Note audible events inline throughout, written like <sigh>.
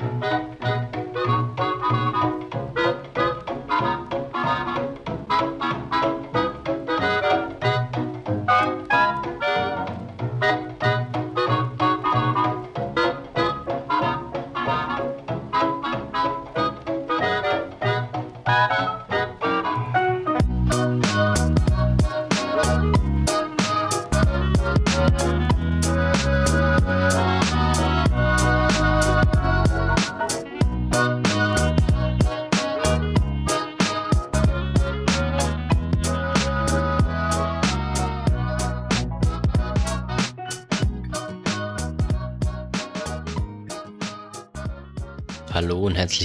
Thank you.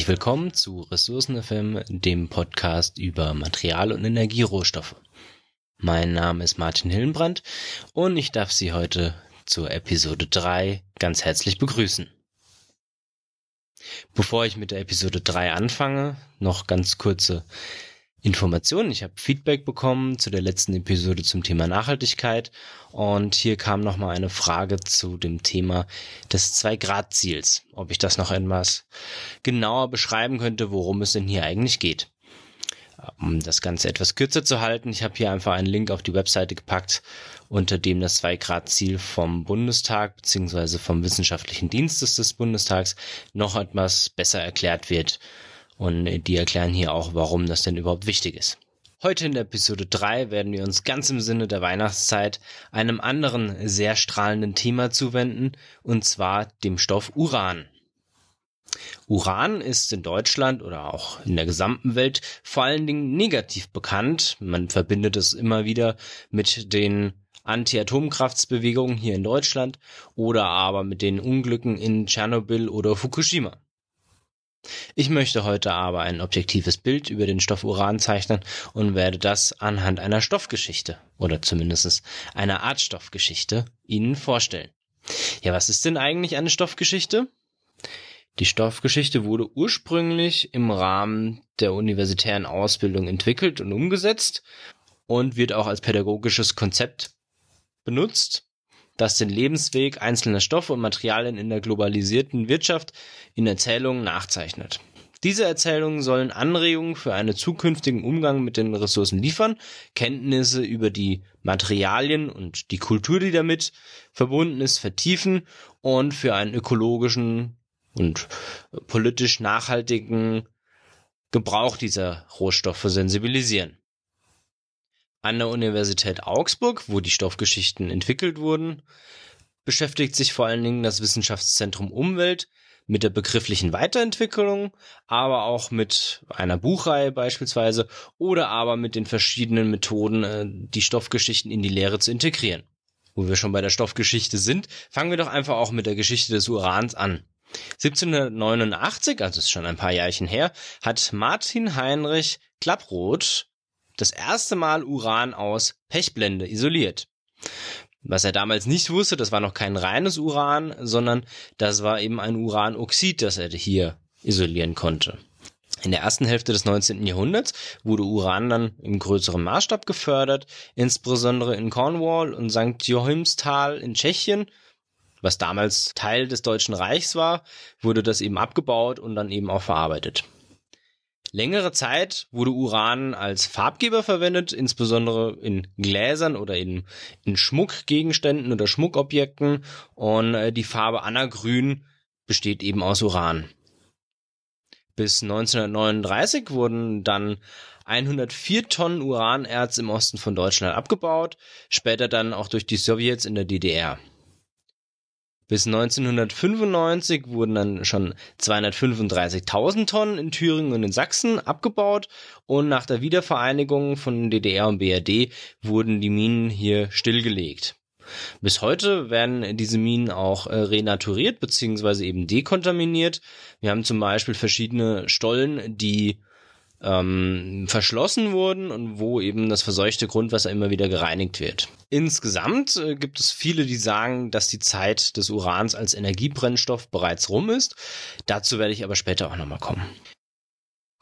Herzlich willkommen zu Ressourcen FM, dem Podcast über Material- und Energierohstoffe. Mein Name ist Martin Hillenbrand und ich darf Sie heute zur Episode 3 ganz herzlich begrüßen. Bevor ich mit der Episode 3 anfange, noch ganz kurze Informationen, ich habe Feedback bekommen zu der letzten Episode zum Thema Nachhaltigkeit und hier kam nochmal eine Frage zu dem Thema des Zwei-Grad-Ziels, ob ich das noch etwas genauer beschreiben könnte, worum es denn hier eigentlich geht. Um das Ganze etwas kürzer zu halten, ich habe hier einfach einen Link auf die Webseite gepackt, unter dem das 2-Grad-Ziel vom Bundestag beziehungsweise vom Wissenschaftlichen Dienstes des Bundestags noch etwas besser erklärt wird. Und äh, die erklären hier auch, warum das denn überhaupt wichtig ist. Heute in der Episode 3 werden wir uns ganz im Sinne der Weihnachtszeit einem anderen sehr strahlenden Thema zuwenden, und zwar dem Stoff Uran. Uran ist in Deutschland oder auch in der gesamten Welt vor allen Dingen negativ bekannt. Man verbindet es immer wieder mit den Anti-Atomkraftsbewegungen hier in Deutschland oder aber mit den Unglücken in Tschernobyl oder Fukushima. Ich möchte heute aber ein objektives Bild über den Stoff Uran zeichnen und werde das anhand einer Stoffgeschichte oder zumindest einer Art Stoffgeschichte Ihnen vorstellen. Ja, was ist denn eigentlich eine Stoffgeschichte? Die Stoffgeschichte wurde ursprünglich im Rahmen der universitären Ausbildung entwickelt und umgesetzt und wird auch als pädagogisches Konzept benutzt das den Lebensweg einzelner Stoffe und Materialien in der globalisierten Wirtschaft in Erzählungen nachzeichnet. Diese Erzählungen sollen Anregungen für einen zukünftigen Umgang mit den Ressourcen liefern, Kenntnisse über die Materialien und die Kultur, die damit verbunden ist, vertiefen und für einen ökologischen und äh, politisch nachhaltigen Gebrauch dieser Rohstoffe sensibilisieren. An der Universität Augsburg, wo die Stoffgeschichten entwickelt wurden, beschäftigt sich vor allen Dingen das Wissenschaftszentrum Umwelt mit der begrifflichen Weiterentwicklung, aber auch mit einer Buchreihe beispielsweise oder aber mit den verschiedenen Methoden, äh, die Stoffgeschichten in die Lehre zu integrieren. Wo wir schon bei der Stoffgeschichte sind, fangen wir doch einfach auch mit der Geschichte des Urans an. 1789, also ist schon ein paar Jahrchen her, hat Martin Heinrich Klapproth das erste Mal Uran aus Pechblende isoliert. Was er damals nicht wusste, das war noch kein reines Uran, sondern das war eben ein Uranoxid, das er hier isolieren konnte. In der ersten Hälfte des 19. Jahrhunderts wurde Uran dann im größeren Maßstab gefördert, insbesondere in Cornwall und St. Johimsthal in Tschechien, was damals Teil des Deutschen Reichs war, wurde das eben abgebaut und dann eben auch verarbeitet. Längere Zeit wurde Uran als Farbgeber verwendet, insbesondere in Gläsern oder in, in Schmuckgegenständen oder Schmuckobjekten. Und äh, die Farbe Annagrün besteht eben aus Uran. Bis 1939 wurden dann 104 Tonnen Uranerz im Osten von Deutschland abgebaut, später dann auch durch die Sowjets in der DDR. Bis 1995 wurden dann schon 235.000 Tonnen in Thüringen und in Sachsen abgebaut und nach der Wiedervereinigung von DDR und BRD wurden die Minen hier stillgelegt. Bis heute werden diese Minen auch äh, renaturiert bzw. eben dekontaminiert. Wir haben zum Beispiel verschiedene Stollen, die ähm, verschlossen wurden und wo eben das verseuchte Grundwasser immer wieder gereinigt wird. Insgesamt äh, gibt es viele, die sagen, dass die Zeit des Urans als Energiebrennstoff bereits rum ist. Dazu werde ich aber später auch nochmal kommen.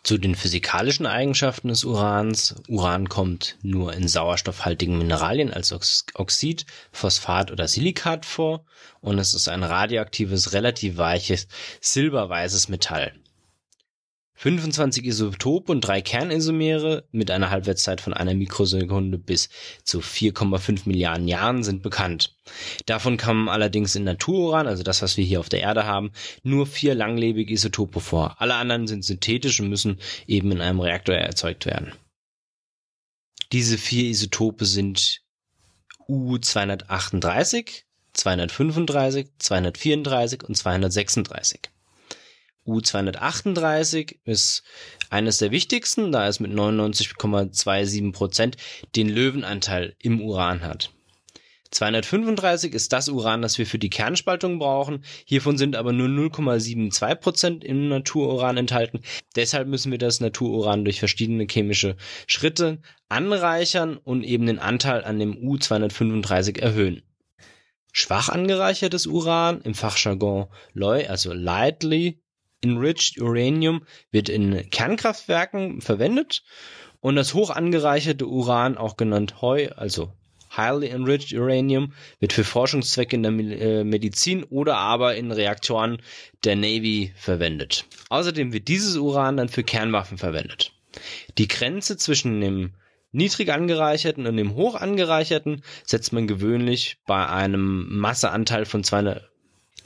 Zu den physikalischen Eigenschaften des Urans. Uran kommt nur in sauerstoffhaltigen Mineralien als Oxid, Phosphat oder Silikat vor und es ist ein radioaktives, relativ weiches, silberweißes Metall. 25 Isotope und drei Kernisomere mit einer Halbwertszeit von einer Mikrosekunde bis zu 4,5 Milliarden Jahren sind bekannt. Davon kamen allerdings in Natururan, also das, was wir hier auf der Erde haben, nur vier langlebige Isotope vor. Alle anderen sind synthetisch und müssen eben in einem Reaktor erzeugt werden. Diese vier Isotope sind U238, 235, 234 und 236. U238 ist eines der wichtigsten, da es mit 99,27 Prozent den Löwenanteil im Uran hat. 235 ist das Uran, das wir für die Kernspaltung brauchen. Hiervon sind aber nur 0,72 Prozent im Natururan enthalten. Deshalb müssen wir das Natururan durch verschiedene chemische Schritte anreichern und eben den Anteil an dem U235 erhöhen. Schwach angereichertes Uran, im Fachjargon LOI, also lightly Enriched Uranium wird in Kernkraftwerken verwendet und das hoch angereicherte Uran, auch genannt HOI, also Highly Enriched Uranium, wird für Forschungszwecke in der äh, Medizin oder aber in Reaktoren der Navy verwendet. Außerdem wird dieses Uran dann für Kernwaffen verwendet. Die Grenze zwischen dem niedrig angereicherten und dem hoch angereicherten setzt man gewöhnlich bei einem Masseanteil von 200,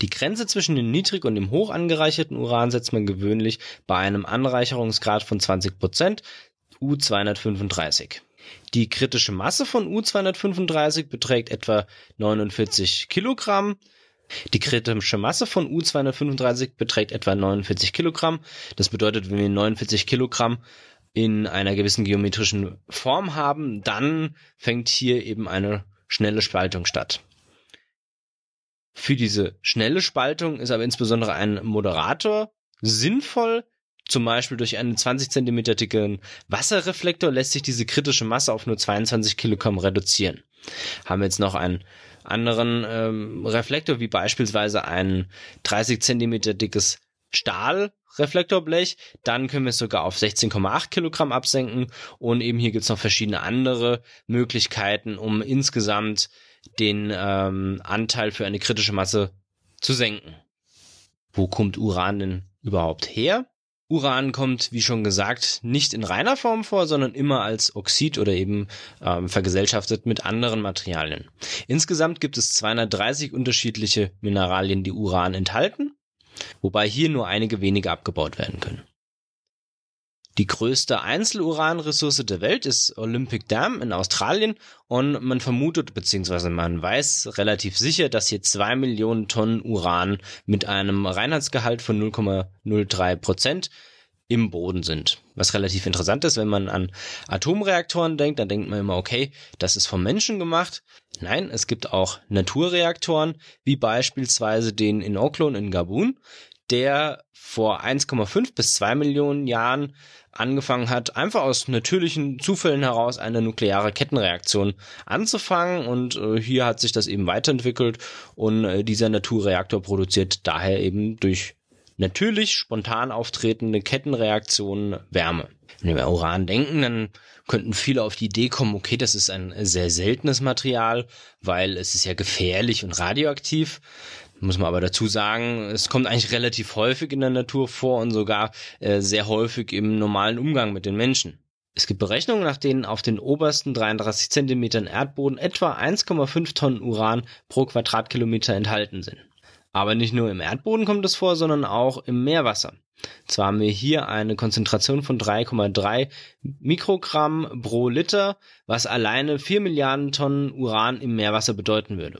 die Grenze zwischen dem niedrig und dem hoch angereicherten Uran setzt man gewöhnlich bei einem Anreicherungsgrad von 20 Prozent, U235. Die kritische Masse von U235 beträgt etwa 49 Kilogramm. Die kritische Masse von U235 beträgt etwa 49 Kilogramm. Das bedeutet, wenn wir 49 Kilogramm in einer gewissen geometrischen Form haben, dann fängt hier eben eine schnelle Spaltung statt. Für diese schnelle Spaltung ist aber insbesondere ein Moderator sinnvoll. Zum Beispiel durch einen 20 Zentimeter dicken Wasserreflektor lässt sich diese kritische Masse auf nur 22 Kilogramm reduzieren. Haben wir jetzt noch einen anderen ähm, Reflektor, wie beispielsweise ein 30 Zentimeter dickes Stahl Reflektorblech. Dann können wir es sogar auf 16,8 Kilogramm absenken. Und eben hier gibt's noch verschiedene andere Möglichkeiten, um insgesamt den ähm, Anteil für eine kritische Masse zu senken. Wo kommt Uran denn überhaupt her? Uran kommt, wie schon gesagt, nicht in reiner Form vor, sondern immer als Oxid oder eben ähm, vergesellschaftet mit anderen Materialien. Insgesamt gibt es 230 unterschiedliche Mineralien, die Uran enthalten wobei hier nur einige wenige abgebaut werden können. Die größte Einzeluranressource der Welt ist Olympic Dam in Australien und man vermutet bzw. man weiß relativ sicher, dass hier 2 Millionen Tonnen Uran mit einem Reinheitsgehalt von 0,03 Prozent im Boden sind. Was relativ interessant ist, wenn man an Atomreaktoren denkt, dann denkt man immer, okay, das ist vom Menschen gemacht. Nein, es gibt auch Naturreaktoren, wie beispielsweise den in Oklon in Gabun, der vor 1,5 bis 2 Millionen Jahren angefangen hat, einfach aus natürlichen Zufällen heraus eine nukleare Kettenreaktion anzufangen. Und äh, hier hat sich das eben weiterentwickelt und äh, dieser Naturreaktor produziert daher eben durch natürlich spontan auftretende Kettenreaktionen Wärme. Wenn wir Uran denken, dann könnten viele auf die Idee kommen, okay, das ist ein sehr seltenes Material, weil es ist ja gefährlich und radioaktiv. Muss man aber dazu sagen, es kommt eigentlich relativ häufig in der Natur vor und sogar äh, sehr häufig im normalen Umgang mit den Menschen. Es gibt Berechnungen, nach denen auf den obersten 33 Zentimetern Erdboden etwa 1,5 Tonnen Uran pro Quadratkilometer enthalten sind. Aber nicht nur im Erdboden kommt es vor, sondern auch im Meerwasser. Zwar haben wir hier eine Konzentration von 3,3 Mikrogramm pro Liter, was alleine 4 Milliarden Tonnen Uran im Meerwasser bedeuten würde.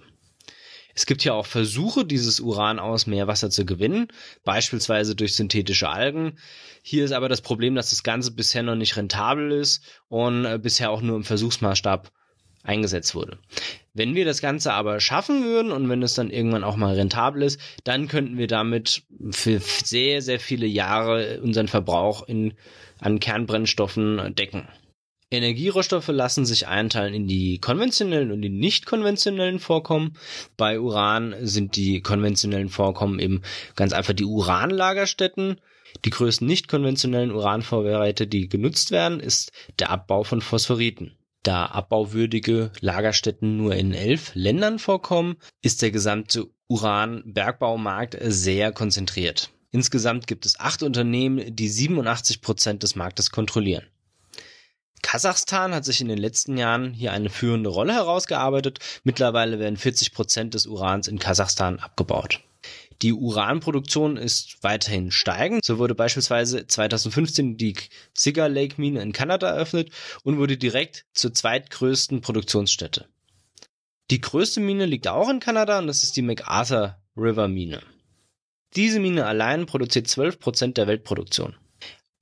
Es gibt ja auch Versuche, dieses Uran aus Meerwasser zu gewinnen, beispielsweise durch synthetische Algen. Hier ist aber das Problem, dass das Ganze bisher noch nicht rentabel ist und äh, bisher auch nur im Versuchsmaßstab eingesetzt wurde. Wenn wir das Ganze aber schaffen würden und wenn es dann irgendwann auch mal rentabel ist, dann könnten wir damit für sehr, sehr viele Jahre unseren Verbrauch in, an Kernbrennstoffen decken. Energierohstoffe lassen sich einteilen in die konventionellen und die nicht konventionellen Vorkommen. Bei Uran sind die konventionellen Vorkommen eben ganz einfach die Uranlagerstätten. Die größten nicht konventionellen Uranvorräte, die genutzt werden, ist der Abbau von Phosphoriten. Da abbauwürdige Lagerstätten nur in elf Ländern vorkommen, ist der gesamte Uranbergbaumarkt sehr konzentriert. Insgesamt gibt es acht Unternehmen, die 87 Prozent des Marktes kontrollieren. Kasachstan hat sich in den letzten Jahren hier eine führende Rolle herausgearbeitet. Mittlerweile werden 40 Prozent des Urans in Kasachstan abgebaut. Die Uranproduktion ist weiterhin steigend. So wurde beispielsweise 2015 die Cigar Lake Mine in Kanada eröffnet und wurde direkt zur zweitgrößten Produktionsstätte. Die größte Mine liegt auch in Kanada und das ist die MacArthur River Mine. Diese Mine allein produziert 12% der Weltproduktion.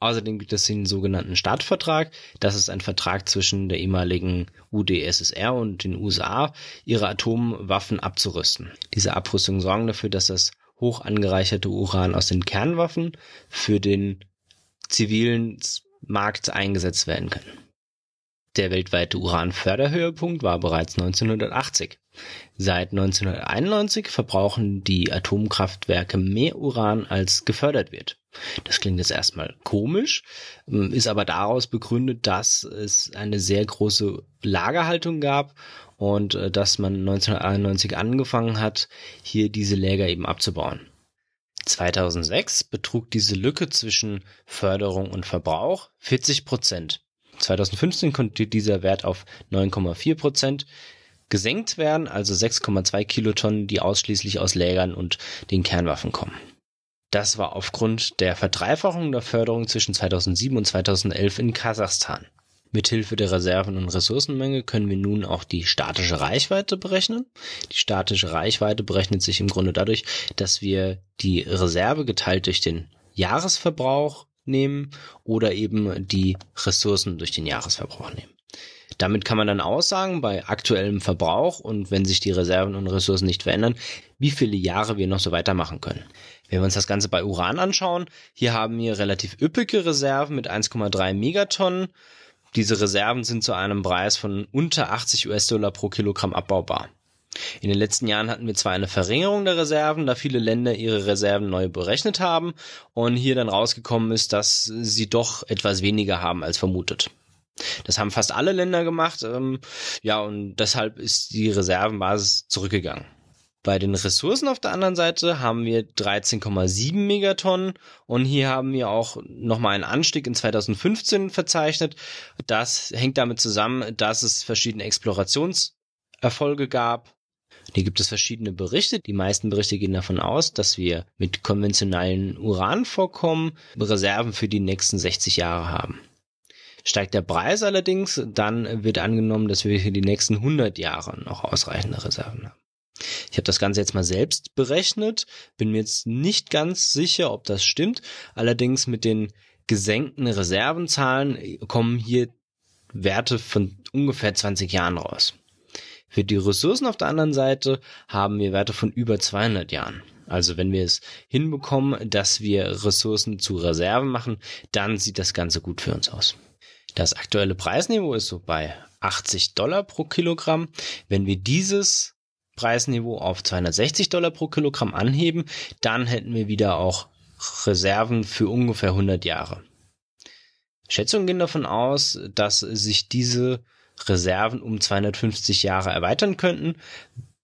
Außerdem gibt es den sogenannten Startvertrag. Das ist ein Vertrag zwischen der ehemaligen UdSSR und den USA, ihre Atomwaffen abzurüsten. Diese Abrüstung sorgen dafür, dass das hoch angereicherte Uran aus den Kernwaffen für den zivilen Markt eingesetzt werden können. Der weltweite Uranförderhöhepunkt war bereits 1980. Seit 1991 verbrauchen die Atomkraftwerke mehr Uran als gefördert wird. Das klingt jetzt erstmal komisch, ähm, ist aber daraus begründet, dass es eine sehr große Lagerhaltung gab und äh, dass man 1991 angefangen hat, hier diese Läger eben abzubauen. 2006 betrug diese Lücke zwischen Förderung und Verbrauch 40 Prozent. 2015 konnte dieser Wert auf 9,4 Prozent gesenkt werden, also 6,2 Kilotonnen, die ausschließlich aus Lägern und den Kernwaffen kommen. Das war aufgrund der Verdreifachung der Förderung zwischen 2007 und 2011 in Kasachstan. Mithilfe der Reserven und Ressourcenmenge können wir nun auch die statische Reichweite berechnen. Die statische Reichweite berechnet sich im Grunde dadurch, dass wir die Reserve geteilt durch den Jahresverbrauch nehmen oder eben die Ressourcen durch den Jahresverbrauch nehmen. Damit kann man dann aussagen, bei aktuellem Verbrauch und wenn sich die Reserven und Ressourcen nicht verändern, wie viele Jahre wir noch so weitermachen können. Wenn wir uns das Ganze bei Uran anschauen, hier haben wir relativ üppige Reserven mit 1,3 Megatonnen. Diese Reserven sind zu einem Preis von unter 80 US-Dollar pro Kilogramm abbaubar. In den letzten Jahren hatten wir zwar eine Verringerung der Reserven, da viele Länder ihre Reserven neu berechnet haben und hier dann rausgekommen ist, dass sie doch etwas weniger haben als vermutet. Das haben fast alle Länder gemacht. Ähm, ja, und deshalb ist die Reservenbasis zurückgegangen. Bei den Ressourcen auf der anderen Seite haben wir 13,7 Megatonnen und hier haben wir auch nochmal einen Anstieg in 2015 verzeichnet. Das hängt damit zusammen, dass es verschiedene Explorationserfolge gab. Hier gibt es verschiedene Berichte. Die meisten Berichte gehen davon aus, dass wir mit konventionellen Uranvorkommen Reserven für die nächsten 60 Jahre haben. Steigt der Preis allerdings, dann wird angenommen, dass wir für die nächsten 100 Jahre noch ausreichende Reserven haben. Ich habe das Ganze jetzt mal selbst berechnet, bin mir jetzt nicht ganz sicher, ob das stimmt. Allerdings mit den gesenkten Reservenzahlen kommen hier Werte von ungefähr 20 Jahren raus. Für die Ressourcen auf der anderen Seite haben wir Werte von über 200 Jahren. Also wenn wir es hinbekommen, dass wir Ressourcen zu Reserven machen, dann sieht das Ganze gut für uns aus. Das aktuelle Preisniveau ist so bei 80 Dollar pro Kilogramm. Wenn wir dieses Preisniveau auf 260 Dollar pro Kilogramm anheben, dann hätten wir wieder auch Reserven für ungefähr 100 Jahre. Schätzungen gehen davon aus, dass sich diese Reserven um 250 Jahre erweitern könnten,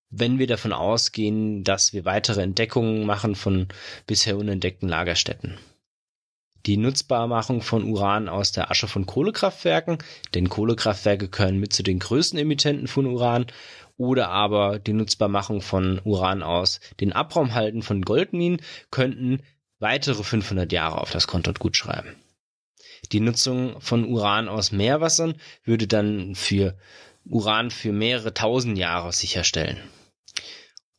wenn wir davon ausgehen, dass wir weitere Entdeckungen machen von bisher unentdeckten Lagerstätten die Nutzbarmachung von Uran aus der Asche von Kohlekraftwerken, denn Kohlekraftwerke gehören mit zu den größten Emittenten von Uran, oder aber die Nutzbarmachung von Uran aus den Abraumhalten von Goldminen könnten weitere 500 Jahre auf das Konto gut schreiben. Die Nutzung von Uran aus Meerwassern würde dann für Uran für mehrere tausend Jahre sicherstellen.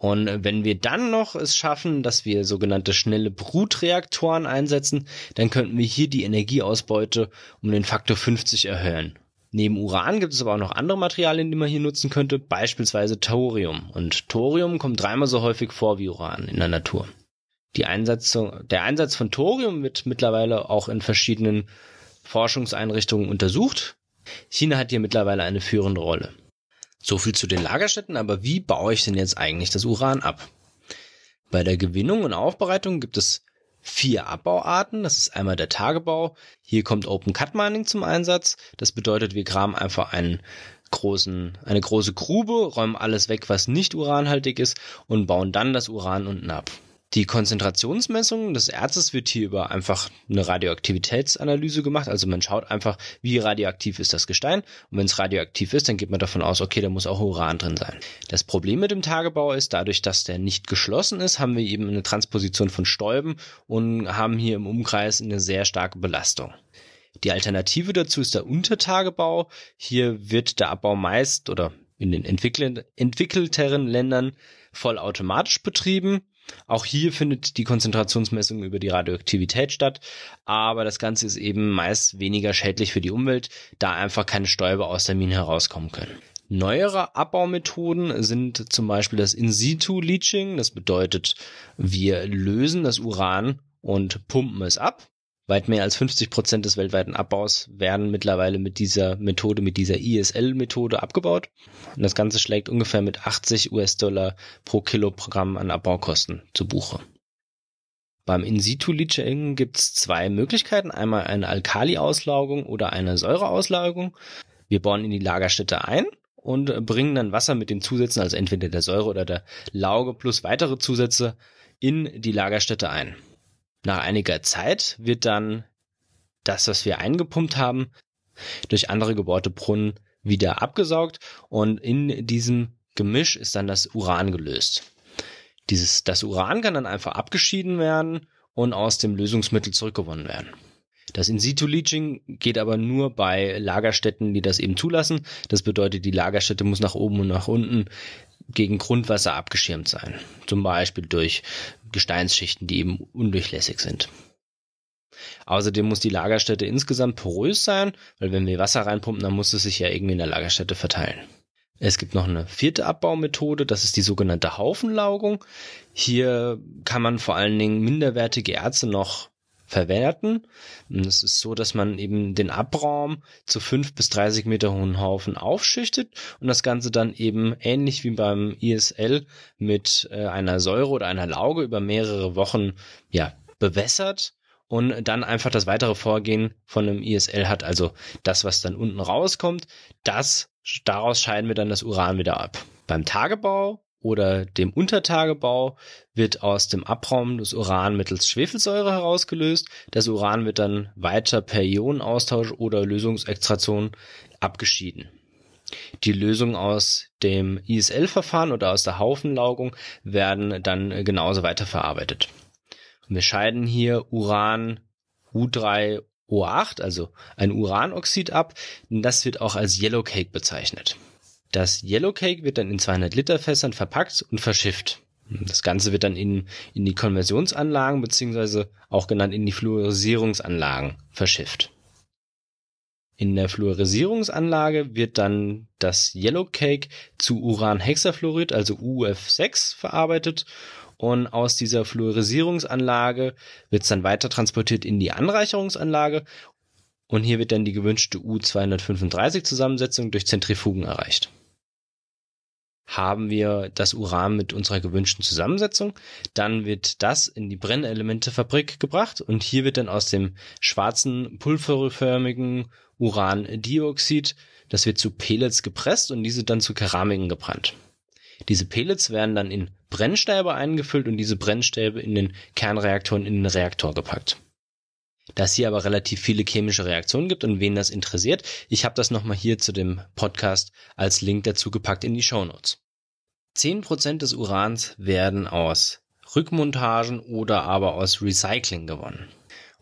Und wenn wir dann noch es schaffen, dass wir sogenannte schnelle Brutreaktoren einsetzen, dann könnten wir hier die Energieausbeute um den Faktor 50 erhöhen. Neben Uran gibt es aber auch noch andere Materialien, die man hier nutzen könnte, beispielsweise Thorium. Und Thorium kommt dreimal so häufig vor wie Uran in der Natur. Die Einsatzung, der Einsatz von Thorium wird mittlerweile auch in verschiedenen Forschungseinrichtungen untersucht. China hat hier mittlerweile eine führende Rolle. So viel zu den Lagerstätten, aber wie baue ich denn jetzt eigentlich das Uran ab? Bei der Gewinnung und Aufbereitung gibt es vier Abbauarten. Das ist einmal der Tagebau. Hier kommt Open Cut Mining zum Einsatz. Das bedeutet, wir graben einfach einen großen, eine große Grube, räumen alles weg, was nicht uranhaltig ist und bauen dann das Uran unten ab. Die Konzentrationsmessung des Erzes wird hier über einfach eine Radioaktivitätsanalyse gemacht. Also man schaut einfach, wie radioaktiv ist das Gestein. Und wenn es radioaktiv ist, dann geht man davon aus, okay, da muss auch Uran drin sein. Das Problem mit dem Tagebau ist, dadurch, dass der nicht geschlossen ist, haben wir eben eine Transposition von Stäuben und haben hier im Umkreis eine sehr starke Belastung. Die Alternative dazu ist der Untertagebau. Hier wird der Abbau meist oder in den entwickelteren Ländern vollautomatisch betrieben auch hier findet die Konzentrationsmessung über die Radioaktivität statt, aber das Ganze ist eben meist weniger schädlich für die Umwelt, da einfach keine Stäube aus der Mine herauskommen können. Neuere Abbaumethoden sind zum Beispiel das In-situ-Leaching, das bedeutet, wir lösen das Uran und pumpen es ab. Weit mehr als 50 Prozent des weltweiten Abbaus werden mittlerweile mit dieser Methode, mit dieser ISL-Methode abgebaut. Und das Ganze schlägt ungefähr mit 80 US-Dollar pro Kilogramm an Abbaukosten zu Buche. Beim In-situ-Leaching gibt's zwei Möglichkeiten. Einmal eine alkali auslagung oder eine Säureauslaugung. Wir bohren in die Lagerstätte ein und bringen dann Wasser mit den Zusätzen, also entweder der Säure oder der Lauge plus weitere Zusätze, in die Lagerstätte ein. Nach einiger Zeit wird dann das, was wir eingepumpt haben, durch andere gebohrte Brunnen wieder abgesaugt und in diesem Gemisch ist dann das Uran gelöst. Dieses, das Uran kann dann einfach abgeschieden werden und aus dem Lösungsmittel zurückgewonnen werden. Das In-situ-Leaching geht aber nur bei Lagerstätten, die das eben zulassen. Das bedeutet, die Lagerstätte muss nach oben und nach unten gegen Grundwasser abgeschirmt sein. Zum Beispiel durch Gesteinsschichten, die eben undurchlässig sind. Außerdem muss die Lagerstätte insgesamt porös sein, weil wenn wir Wasser reinpumpen, dann muss es sich ja irgendwie in der Lagerstätte verteilen. Es gibt noch eine vierte Abbaumethode, das ist die sogenannte Haufenlaugung. Hier kann man vor allen Dingen minderwertige Erze noch verwerten. Und es ist so, dass man eben den Abraum zu fünf bis 30 Meter hohen Haufen aufschichtet und das Ganze dann eben ähnlich wie beim ISL mit äh, einer Säure oder einer Lauge über mehrere Wochen ja, bewässert und dann einfach das weitere Vorgehen von einem ISL hat, also das, was dann unten rauskommt, das, daraus scheiden wir dann das Uran wieder ab. Beim Tagebau oder dem Untertagebau wird aus dem Abraum des Uran mittels Schwefelsäure herausgelöst. Das Uran wird dann weiter per Ionenaustausch oder Lösungsextraktion abgeschieden. Die Lösungen aus dem ISL-Verfahren oder aus der Haufenlaugung werden dann genauso weiterverarbeitet. Und wir scheiden hier Uran U3O8, also ein Uranoxid ab. Das wird auch als Yellow Cake bezeichnet. Das Yellowcake wird dann in 200 Liter Fässern verpackt und verschifft. Das Ganze wird dann in, in die Konversionsanlagen beziehungsweise auch genannt in die Fluorisierungsanlagen verschifft. In der Fluorisierungsanlage wird dann das Yellowcake zu Uranhexafluorid, also UF6, verarbeitet und aus dieser Fluorisierungsanlage wird es dann weiter transportiert in die Anreicherungsanlage und hier wird dann die gewünschte U235-Zusammensetzung durch Zentrifugen erreicht haben wir das Uran mit unserer gewünschten Zusammensetzung. Dann wird das in die Brennelementefabrik gebracht und hier wird dann aus dem schwarzen pulverförmigen Urandioxid, das wird zu Pellets gepresst und diese dann zu Keramiken gebrannt. Diese Pellets werden dann in Brennstäbe eingefüllt und diese Brennstäbe in den Kernreaktoren in den Reaktor gepackt dass hier aber relativ viele chemische Reaktionen gibt und wen das interessiert, ich habe das nochmal hier zu dem Podcast als Link dazu gepackt in die Show Notes. 10% des Urans werden aus Rückmontagen oder aber aus Recycling gewonnen.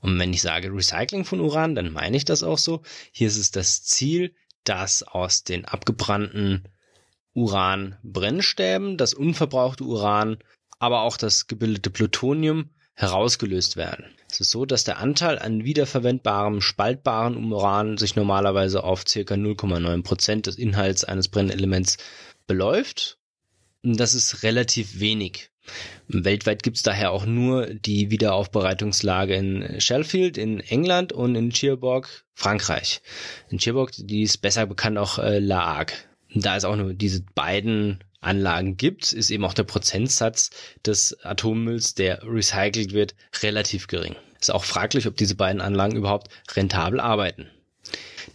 Und wenn ich sage Recycling von Uran, dann meine ich das auch so. Hier ist es das Ziel, dass aus den abgebrannten Uranbrennstäben das unverbrauchte Uran aber auch das gebildete Plutonium herausgelöst werden. Es ist so, dass der Anteil an wiederverwendbarem, spaltbaren Uran sich normalerweise auf ca. 0,9% Prozent des Inhalts eines Brennelements beläuft. Und das ist relativ wenig. Weltweit gibt es daher auch nur die Wiederaufbereitungslage in Shellfield in England und in Cherbourg, Frankreich. In Cherbourg, die ist besser bekannt auch äh, La Hague. Da ist auch nur diese beiden Anlagen gibt, ist eben auch der Prozentsatz des Atommülls, der recycelt wird, relativ gering. Ist auch fraglich, ob diese beiden Anlagen überhaupt rentabel arbeiten.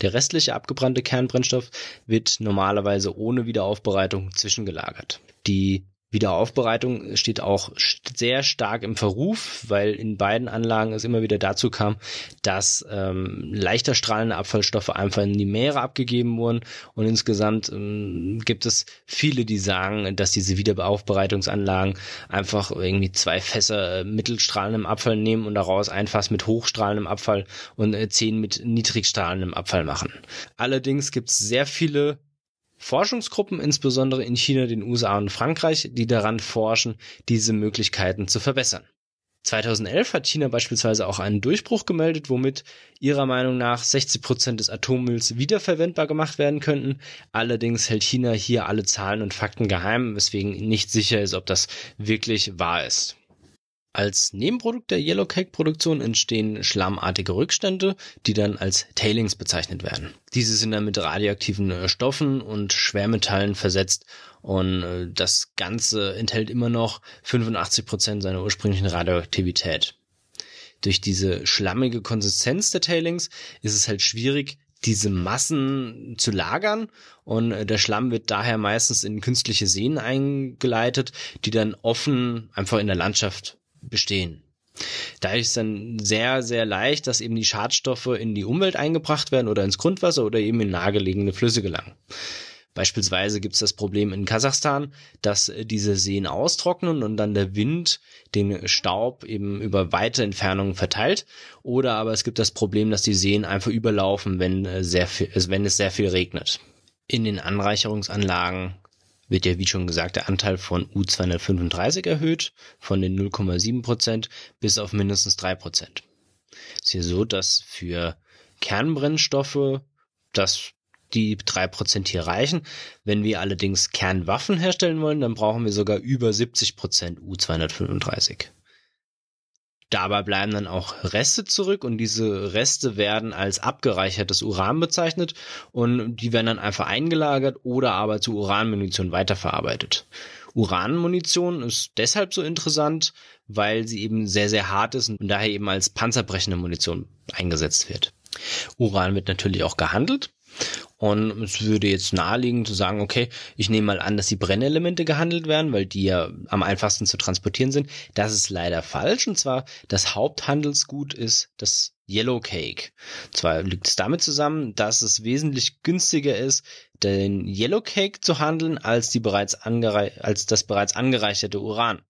Der restliche abgebrannte Kernbrennstoff wird normalerweise ohne Wiederaufbereitung zwischengelagert. Die Wiederaufbereitung steht auch sehr stark im Verruf, weil in beiden Anlagen es immer wieder dazu kam, dass ähm, leichter strahlende Abfallstoffe einfach in die Meere abgegeben wurden. Und insgesamt ähm, gibt es viele, die sagen, dass diese Wiederaufbereitungsanlagen einfach irgendwie zwei Fässer äh, mittelstrahlendem Abfall nehmen und daraus ein Fass mit hochstrahlendem Abfall und äh, zehn mit niedrigstrahlendem Abfall machen. Allerdings gibt es sehr viele Forschungsgruppen, insbesondere in China, den USA und Frankreich, die daran forschen, diese Möglichkeiten zu verbessern. 2011 hat China beispielsweise auch einen Durchbruch gemeldet, womit ihrer Meinung nach 60 Prozent des Atommülls wiederverwendbar gemacht werden könnten. Allerdings hält China hier alle Zahlen und Fakten geheim, weswegen nicht sicher ist, ob das wirklich wahr ist. Als Nebenprodukt der Yellow Cake Produktion entstehen schlammartige Rückstände, die dann als Tailings bezeichnet werden. Diese sind dann mit radioaktiven äh, Stoffen und Schwermetallen versetzt und äh, das Ganze enthält immer noch 85 Prozent seiner ursprünglichen Radioaktivität. Durch diese schlammige Konsistenz der Tailings ist es halt schwierig, diese Massen zu lagern und äh, der Schlamm wird daher meistens in künstliche Seen eingeleitet, die dann offen einfach in der Landschaft bestehen. Da ist es dann sehr, sehr leicht, dass eben die Schadstoffe in die Umwelt eingebracht werden oder ins Grundwasser oder eben in nahegelegene Flüsse gelangen. Beispielsweise gibt es das Problem in Kasachstan, dass äh, diese Seen austrocknen und dann der Wind den Staub eben über weite Entfernungen verteilt. Oder aber es gibt das Problem, dass die Seen einfach überlaufen, wenn, äh, sehr viel, wenn es sehr viel regnet. In den Anreicherungsanlagen wird ja, wie schon gesagt, der Anteil von U235 erhöht, von den 0,7% Prozent bis auf mindestens 3%. Prozent. Ist hier so, dass für Kernbrennstoffe das die 3% hier reichen. Wenn wir allerdings Kernwaffen herstellen wollen, dann brauchen wir sogar über 70% U235. Dabei bleiben dann auch Reste zurück und diese Reste werden als abgereichertes Uran bezeichnet und die werden dann einfach eingelagert oder aber zu Uranmunition weiterverarbeitet. Uranmunition ist deshalb so interessant, weil sie eben sehr, sehr hart ist und daher eben als panzerbrechende Munition eingesetzt wird. Uran wird natürlich auch gehandelt und es würde jetzt naheliegen zu sagen, okay, ich nehme mal an, dass die Brennelemente gehandelt werden, weil die ja am einfachsten zu transportieren sind. Das ist leider falsch. Und zwar das Haupthandelsgut ist das Yellow Cake. zwar liegt es damit zusammen, dass es wesentlich günstiger ist, den Yellow Cake zu handeln, als, die bereits als das bereits angereicherte Uran.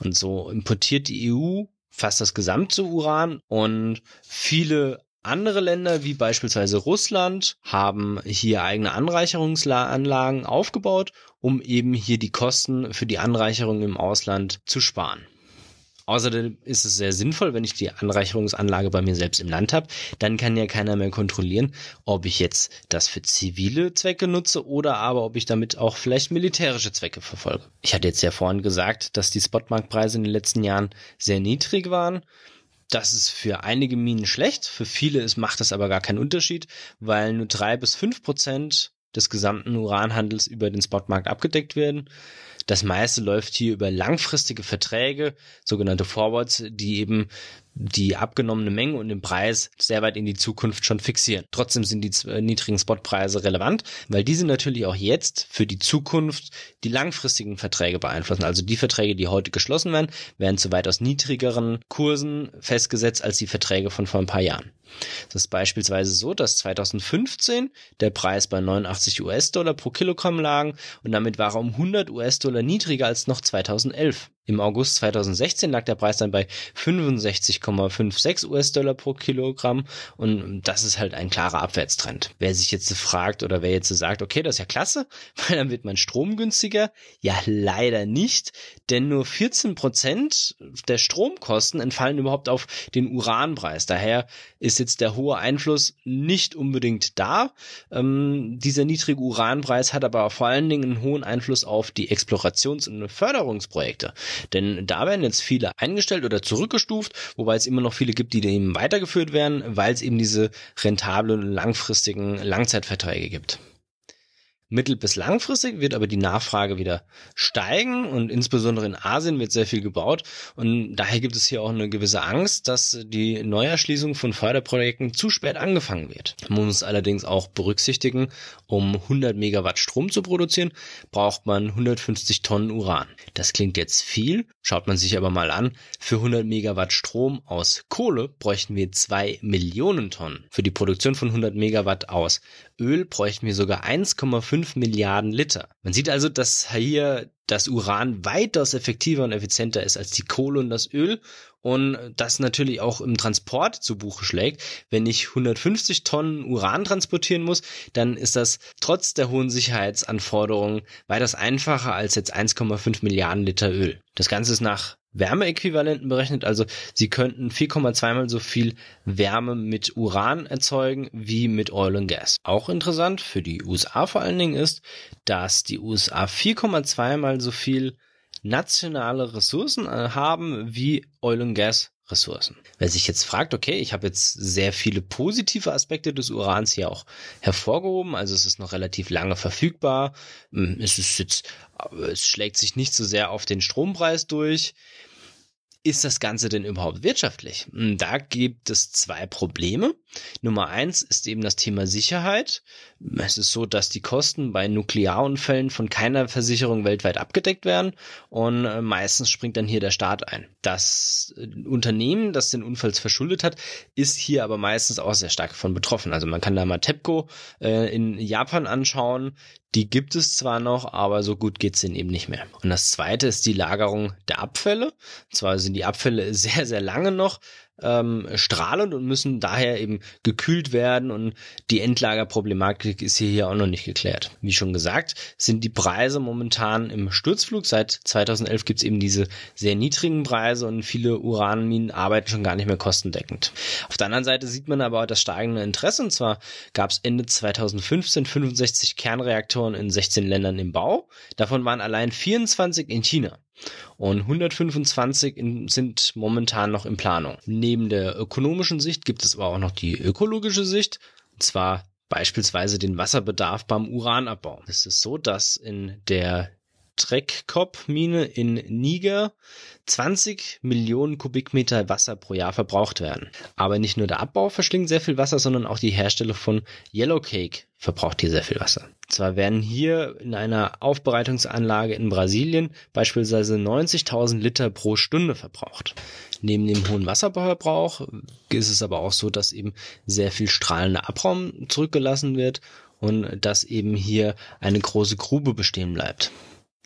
Und so importiert die EU fast das gesamte Uran und viele andere Länder wie beispielsweise Russland haben hier eigene Anreicherungsanlagen aufgebaut, um eben hier die Kosten für die Anreicherung im Ausland zu sparen. Außerdem ist es sehr sinnvoll, wenn ich die Anreicherungsanlage bei mir selbst im Land habe, dann kann ja keiner mehr kontrollieren, ob ich jetzt das für zivile Zwecke nutze oder aber ob ich damit auch vielleicht militärische Zwecke verfolge. Ich hatte jetzt ja vorhin gesagt, dass die Spotmarktpreise in den letzten Jahren sehr niedrig waren. Das ist für einige Minen schlecht, für viele ist, macht das aber gar keinen Unterschied, weil nur drei bis fünf Prozent des gesamten Uranhandels über den Spotmarkt abgedeckt werden. Das meiste läuft hier über langfristige Verträge, sogenannte Forwards, die eben die abgenommene Menge und den Preis sehr weit in die Zukunft schon fixieren. Trotzdem sind die äh, niedrigen Spotpreise relevant, weil diese natürlich auch jetzt für die Zukunft die langfristigen Verträge beeinflussen. Also die Verträge, die heute geschlossen werden, werden zu weitaus niedrigeren Kursen festgesetzt als die Verträge von vor ein paar Jahren. Das ist beispielsweise so, dass 2015 der Preis bei 89 US-Dollar pro Kilogramm lag und damit war er um 100 US-Dollar niedriger als noch 2011. Im August 2016 lag der Preis dann bei 65,56 US-Dollar pro Kilogramm und das ist halt ein klarer Abwärtstrend. Wer sich jetzt fragt oder wer jetzt sagt, okay, das ist ja klasse, <laughs> weil dann wird mein Strom günstiger. Ja, leider nicht, denn nur 14 Prozent der Stromkosten entfallen überhaupt auf den Uranpreis. Daher ist jetzt der hohe Einfluss nicht unbedingt da. Ähm, dieser niedrige Uranpreis hat aber vor allen Dingen einen hohen Einfluss auf die Explorations- und Förderungsprojekte. Denn da werden jetzt viele eingestellt oder zurückgestuft, wobei es immer noch viele gibt, die eben weitergeführt werden, weil es eben diese rentablen, langfristigen Langzeitverträge gibt mittel- bis langfristig wird aber die Nachfrage wieder steigen und insbesondere in Asien wird sehr viel gebaut und daher gibt es hier auch eine gewisse Angst, dass die Neuerschließung von Förderprojekten zu spät angefangen wird. Man muss allerdings auch berücksichtigen, um 100 Megawatt Strom zu produzieren, braucht man 150 Tonnen Uran. Das klingt jetzt viel, schaut man sich aber mal an, für 100 Megawatt Strom aus Kohle bräuchten wir 2 Millionen Tonnen. Für die Produktion von 100 Megawatt aus Öl bräuchten wir sogar 1,5 Milliarden Liter. Man sieht also, dass hier das Uran weitaus effektiver und effizienter ist als die Kohle und das Öl und das natürlich auch im Transport zu Buche schlägt. Wenn ich 150 Tonnen Uran transportieren muss, dann ist das trotz der hohen Sicherheitsanforderungen weitaus einfacher als jetzt 1,5 Milliarden Liter Öl. Das Ganze ist nach Wärmeäquivalenten berechnet. Also sie könnten 4,2 mal so viel Wärme mit Uran erzeugen wie mit Oil und Gas. Auch interessant für die USA vor allen Dingen ist, dass die USA 4,2 mal so viel nationale Ressourcen äh, haben wie Oil und Gas Ressourcen. Wer sich jetzt fragt, okay, ich habe jetzt sehr viele positive Aspekte des Urans hier auch hervorgehoben, also es ist noch relativ lange verfügbar, hm, es ist jetzt, es schlägt sich nicht so sehr auf den Strompreis durch. Ist das Ganze denn überhaupt wirtschaftlich? Hm, da gibt es zwei Probleme. Nummer eins ist eben das Thema Sicherheit. Es ist so, dass die Kosten bei Nuklearunfällen von keiner Versicherung weltweit abgedeckt werden und äh, meistens springt dann hier der Staat ein. Das äh, Unternehmen, das den Unfall verschuldet hat, ist hier aber meistens auch sehr stark von betroffen. Also man kann da mal TEPCO äh, in Japan anschauen. Die gibt es zwar noch, aber so gut geht's denen eben nicht mehr. Und das zweite ist die Lagerung der Abfälle. Und zwar sind die Abfälle <laughs> sehr, sehr lange noch ähm, strahlend und müssen daher eben gekühlt werden und die Endlagerproblematik ist hier, auch noch nicht geklärt. Wie schon gesagt, sind die Preise momentan im Sturzflug. Seit 2011 gibt's eben diese sehr niedrigen Preise und viele Uranminen arbeiten schon gar nicht mehr kostendeckend. Auf der anderen Seite sieht man aber auch das steigende Interesse und zwar gab's Ende 2015 65 Kernreaktoren in 16 Ländern im Bau. Davon waren allein 24 in China. Und 125 in, sind momentan noch in Planung. Neben der ökonomischen Sicht gibt es aber auch noch die ökologische Sicht, und zwar beispielsweise den Wasserbedarf beim Uranabbau. Es ist so, dass in der Trekop-Mine in Niger 20 Millionen Kubikmeter Wasser pro Jahr verbraucht werden. Aber nicht nur der Abbau verschlingt sehr viel Wasser, sondern auch die Herstellung von Yellowcake verbraucht hier sehr viel Wasser. Zwar werden hier in einer Aufbereitungsanlage in Brasilien beispielsweise 90.000 Liter pro Stunde verbraucht. Neben dem hohen Wasserverbrauch ist es aber auch so, dass eben sehr viel strahlender Abraum zurückgelassen wird und dass eben hier eine große Grube bestehen bleibt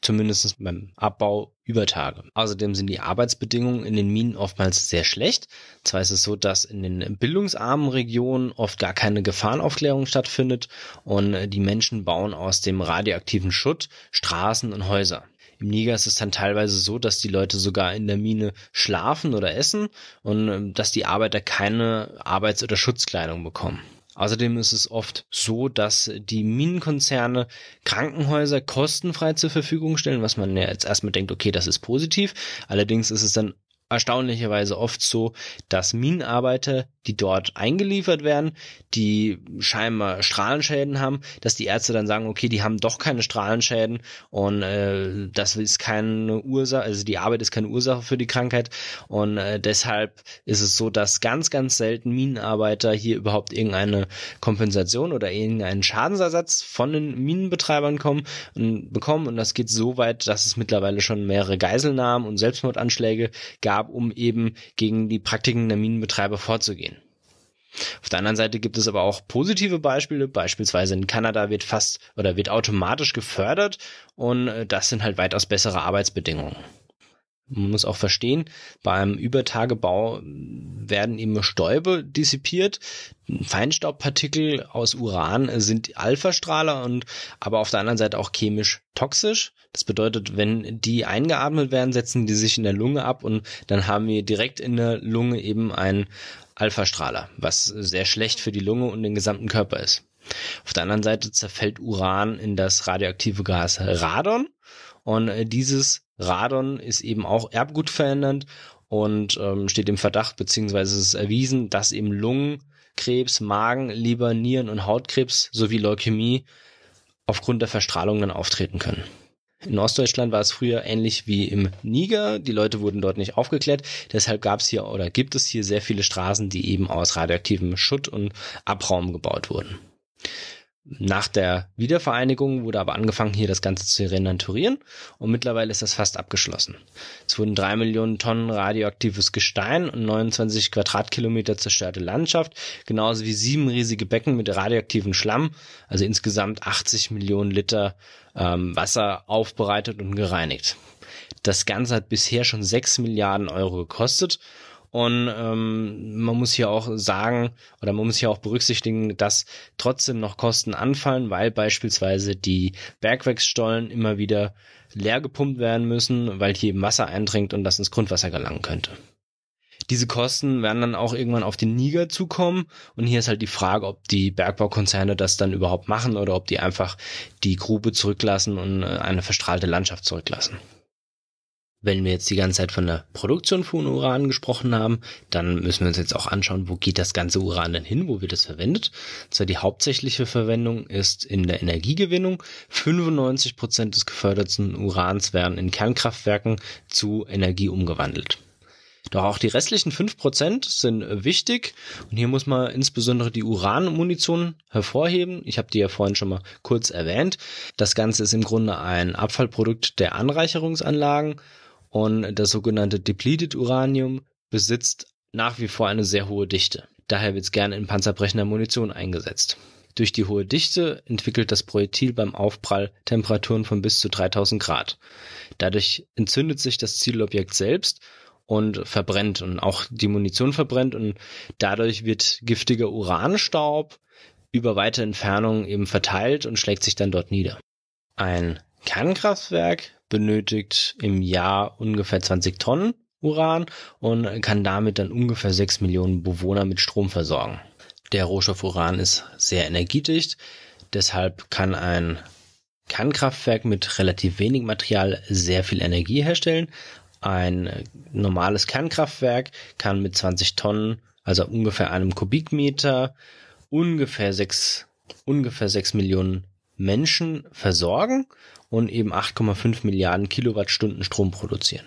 zumindest beim Abbau über Tage. Außerdem sind die Arbeitsbedingungen in den Minen oftmals sehr schlecht. Zwar ist es so, dass in den bildungsarmen Regionen oft gar keine Gefahrenaufklärung stattfindet und äh, die Menschen bauen aus dem radioaktiven Schutt Straßen und Häuser. Im Niger ist es dann teilweise so, dass die Leute sogar in der Mine schlafen oder essen und äh, dass die Arbeiter keine Arbeits- oder Schutzkleidung bekommen. Außerdem ist es oft so, dass die Minenkonzerne Krankenhäuser kostenfrei zur Verfügung stellen, was man ja jetzt erstmal denkt, okay, das ist positiv. Allerdings ist es dann erstaunlicherweise oft so, dass Minenarbeiter die dort eingeliefert werden, die scheinbar Strahlenschäden haben, dass die Ärzte dann sagen, okay, die haben doch keine Strahlenschäden und äh, das ist keine Ursache, also die Arbeit ist keine Ursache für die Krankheit und äh, deshalb ist es so, dass ganz, ganz selten Minenarbeiter hier überhaupt irgendeine Kompensation oder irgendeinen Schadensersatz von den Minenbetreibern kommen und bekommen und das geht so weit, dass es mittlerweile schon mehrere Geiselnahmen und Selbstmordanschläge gab, um eben gegen die Praktiken der Minenbetreiber vorzugehen. Auf der anderen Seite gibt es aber auch positive Beispiele. Beispielsweise in Kanada wird fast oder wird automatisch gefördert und äh, das sind halt weitaus bessere Arbeitsbedingungen. Man muss auch verstehen, beim Übertagebau äh, werden eben Stäube dissipiert. Feinstaubpartikel aus Uran sind Alphastrahler und aber auf der anderen Seite auch chemisch toxisch. Das bedeutet, wenn die eingeatmet werden, setzen die sich in der Lunge ab und dann haben wir direkt in der Lunge eben ein Alphastrahler, was sehr schlecht für die Lunge und den gesamten Körper ist. Auf der anderen Seite zerfällt Uran in das radioaktive Gas Radon und äh, dieses Radon ist eben auch erbgutverändernd und ähm, steht im Verdacht, beziehungsweise ist erwiesen, dass eben Lungenkrebs, Magen, Leber, Nieren und Hautkrebs sowie Leukämie aufgrund der Verstrahlung dann auftreten können. In Ostdeutschland war es früher ähnlich wie im Niger. Die Leute wurden dort nicht aufgeklärt. Deshalb gab es hier oder gibt es hier sehr viele Straßen, die eben aus radioaktivem Schutt und Abraum gebaut wurden. Nach der Wiedervereinigung wurde aber angefangen, hier das Ganze zu renaturieren und mittlerweile ist das fast abgeschlossen. Es wurden drei Millionen Tonnen radioaktives Gestein und 29 Quadratkilometer zerstörte Landschaft, genauso wie sieben riesige Becken mit radioaktivem Schlamm, also insgesamt 80 Millionen Liter ähm, Wasser aufbereitet und gereinigt. Das Ganze hat bisher schon 6 Milliarden Euro gekostet. Und ähm, man muss hier auch sagen oder man muss hier auch berücksichtigen, dass trotzdem noch Kosten anfallen, weil beispielsweise die Bergwerksstollen immer wieder leer gepumpt werden müssen, weil hier eben Wasser eindringt und das ins Grundwasser gelangen könnte. Diese Kosten werden dann auch irgendwann auf den Niger zukommen. Und hier ist halt die Frage, ob die Bergbaukonzerne das dann überhaupt machen oder ob die einfach die Grube zurücklassen und äh, eine verstrahlte Landschaft zurücklassen. Wenn wir jetzt die ganze Zeit von der Produktion von Uran gesprochen haben, dann müssen wir uns jetzt auch anschauen, wo geht das ganze Uran denn hin, wo wird es verwendet. Zwar die hauptsächliche Verwendung ist in der Energiegewinnung. 95 Prozent des geförderten Urans werden in Kernkraftwerken zu Energie umgewandelt. Doch auch die restlichen 5% sind äh, wichtig und hier muss man insbesondere die Uranmunition hervorheben. Ich habe die ja vorhin schon mal kurz erwähnt. Das Ganze ist im Grunde ein Abfallprodukt der Anreicherungsanlagen und das sogenannte Depleted Uranium besitzt nach wie vor eine sehr hohe Dichte. Daher wird es gerne in panzerbrechender Munition eingesetzt. Durch die hohe Dichte entwickelt das Projektil beim Aufprall Temperaturen von bis zu 3000 Grad. Dadurch entzündet sich das Zielobjekt selbst und verbrennt und auch die Munition verbrennt und dadurch wird giftiger Uranstaub über weite Entfernungen eben verteilt und schlägt sich dann dort nieder. Ein Kernkraftwerk benötigt im Jahr ungefähr 20 Tonnen Uran und kann damit dann ungefähr 6 Millionen Bewohner mit Strom versorgen. Der Rohstoff Uran ist sehr energiedicht, deshalb kann ein Kernkraftwerk mit relativ wenig Material sehr viel Energie herstellen, ein äh, normales Kernkraftwerk kann mit 20 Tonnen, also ungefähr einem Kubikmeter, ungefähr 6, ungefähr 6 Millionen Menschen versorgen und eben 8,5 Milliarden Kilowattstunden Strom produzieren.